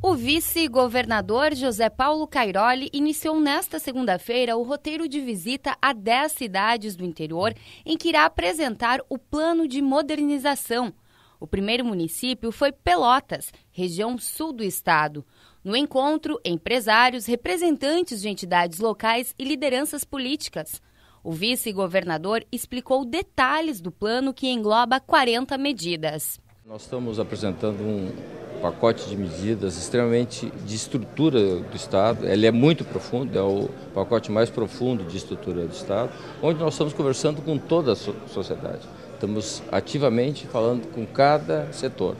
O vice-governador José Paulo Cairoli iniciou nesta segunda-feira o roteiro de visita a 10 cidades do interior, em que irá apresentar o plano de modernização. O primeiro município foi Pelotas, região sul do estado. No encontro, empresários, representantes de entidades locais e lideranças políticas. O vice-governador explicou detalhes do plano que engloba 40 medidas. Nós estamos apresentando um pacote de medidas extremamente de estrutura do Estado. Ele é muito profundo, é o pacote mais profundo de estrutura do Estado, onde nós estamos conversando com toda a sociedade. Estamos ativamente falando com cada setor.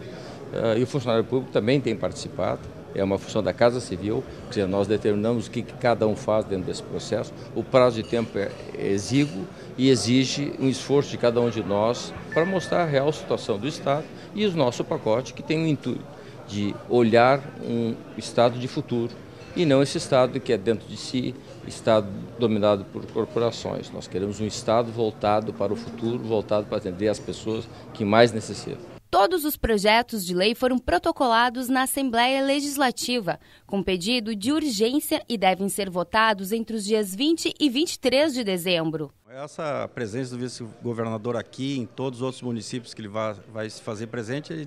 Ah, e o funcionário público também tem participado é uma função da Casa Civil, quer dizer, nós determinamos o que cada um faz dentro desse processo, o prazo de tempo é exíguo e exige um esforço de cada um de nós para mostrar a real situação do Estado e o nosso pacote que tem o intuito de olhar um Estado de futuro e não esse Estado que é dentro de si, Estado dominado por corporações. Nós queremos um Estado voltado para o futuro, voltado para atender as pessoas que mais necessitam. Todos os projetos de lei foram protocolados na Assembleia Legislativa, com pedido de urgência e devem ser votados entre os dias 20 e 23 de dezembro. Essa presença do vice-governador aqui, em todos os outros municípios que ele vai, vai se fazer presente, é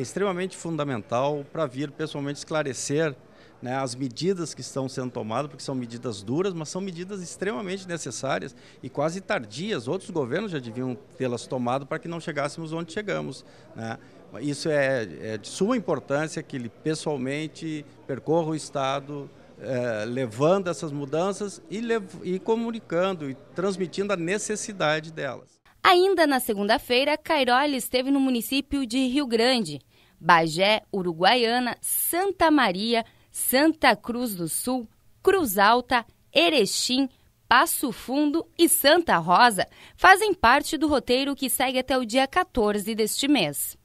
extremamente fundamental para vir pessoalmente esclarecer né, as medidas que estão sendo tomadas, porque são medidas duras, mas são medidas extremamente necessárias e quase tardias. Outros governos já deviam tê-las tomado para que não chegássemos onde chegamos. Né? Isso é, é, de suma importância que ele pessoalmente percorra o Estado, é, levando essas mudanças e, e comunicando e transmitindo a necessidade delas. Ainda na segunda-feira, Cairoli esteve no município de Rio Grande, Bagé, Uruguaiana, Santa Maria, Santa Cruz do Sul, Cruz Alta, Erechim, Passo Fundo e Santa Rosa fazem parte do roteiro que segue até o dia 14 deste mês.